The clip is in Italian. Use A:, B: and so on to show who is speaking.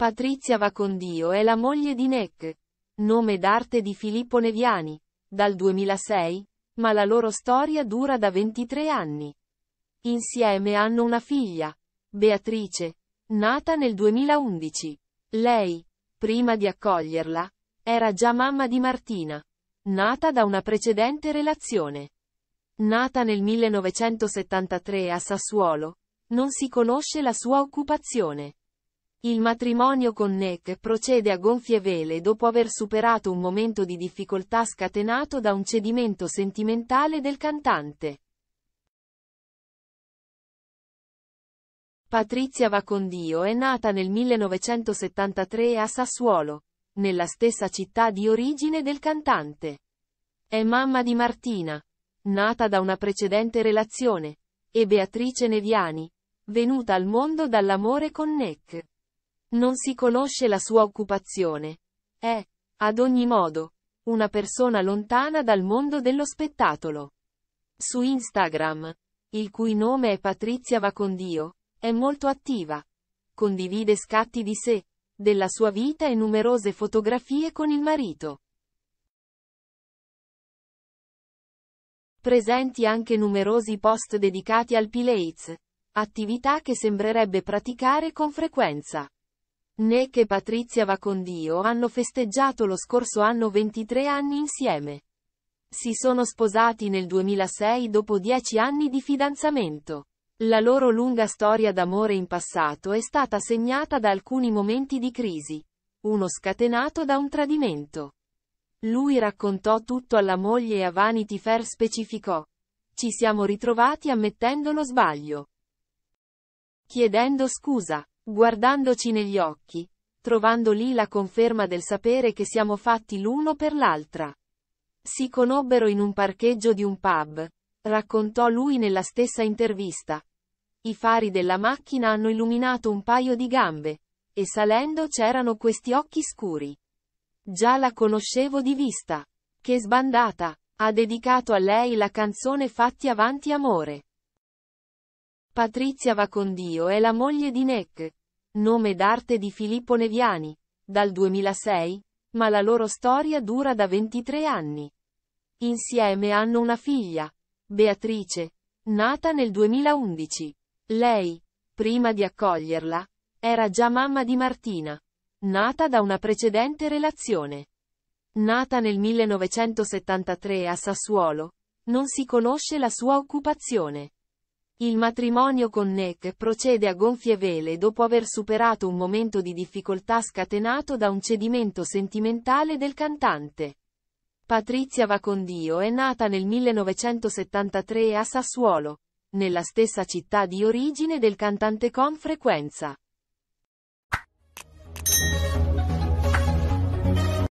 A: Patrizia va Vacondio è la moglie di Nick. Nome d'arte di Filippo Neviani. Dal 2006, ma la loro storia dura da 23 anni. Insieme hanno una figlia, Beatrice, nata nel 2011. Lei, prima di accoglierla, era già mamma di Martina, nata da una precedente relazione. Nata nel 1973 a Sassuolo, non si conosce la sua occupazione. Il matrimonio con Net procede a gonfie vele dopo aver superato un momento di difficoltà scatenato da un cedimento sentimentale del cantante. Patrizia Vacondio è nata nel 1973 a Sassuolo, nella stessa città di origine del cantante. È mamma di Martina, nata da una precedente relazione, e Beatrice Neviani, venuta al mondo dall'amore con Nick. Non si conosce la sua occupazione. È, ad ogni modo, una persona lontana dal mondo dello spettacolo. Su Instagram, il cui nome è Patrizia Vacondio, è molto attiva. Condivide scatti di sé, della sua vita e numerose fotografie con il marito. Presenti anche numerosi post dedicati al Pilates, attività che sembrerebbe praticare con frequenza né che Patrizia va con Dio hanno festeggiato lo scorso anno 23 anni insieme. Si sono sposati nel 2006 dopo 10 anni di fidanzamento. La loro lunga storia d'amore in passato è stata segnata da alcuni momenti di crisi. Uno scatenato da un tradimento. Lui raccontò tutto alla moglie e a Vanity Fair specificò. Ci siamo ritrovati ammettendo lo sbaglio. Chiedendo scusa guardandoci negli occhi, trovando lì la conferma del sapere che siamo fatti l'uno per l'altra. Si conobbero in un parcheggio di un pub, raccontò lui nella stessa intervista. I fari della macchina hanno illuminato un paio di gambe, e salendo c'erano questi occhi scuri. Già la conoscevo di vista. Che sbandata! Ha dedicato a lei la canzone Fatti avanti amore. Patrizia va con Dio è la moglie di Nick, Nome d'arte di Filippo Neviani. Dal 2006? Ma la loro storia dura da 23 anni. Insieme hanno una figlia, Beatrice, nata nel 2011. Lei, prima di accoglierla, era già mamma di Martina, nata da una precedente relazione. Nata nel 1973 a Sassuolo, non si conosce la sua occupazione. Il matrimonio con Nick procede a gonfie vele dopo aver superato un momento di difficoltà scatenato da un cedimento sentimentale del cantante. Patrizia Vacondio è nata nel 1973 a Sassuolo, nella stessa città di origine del cantante con frequenza.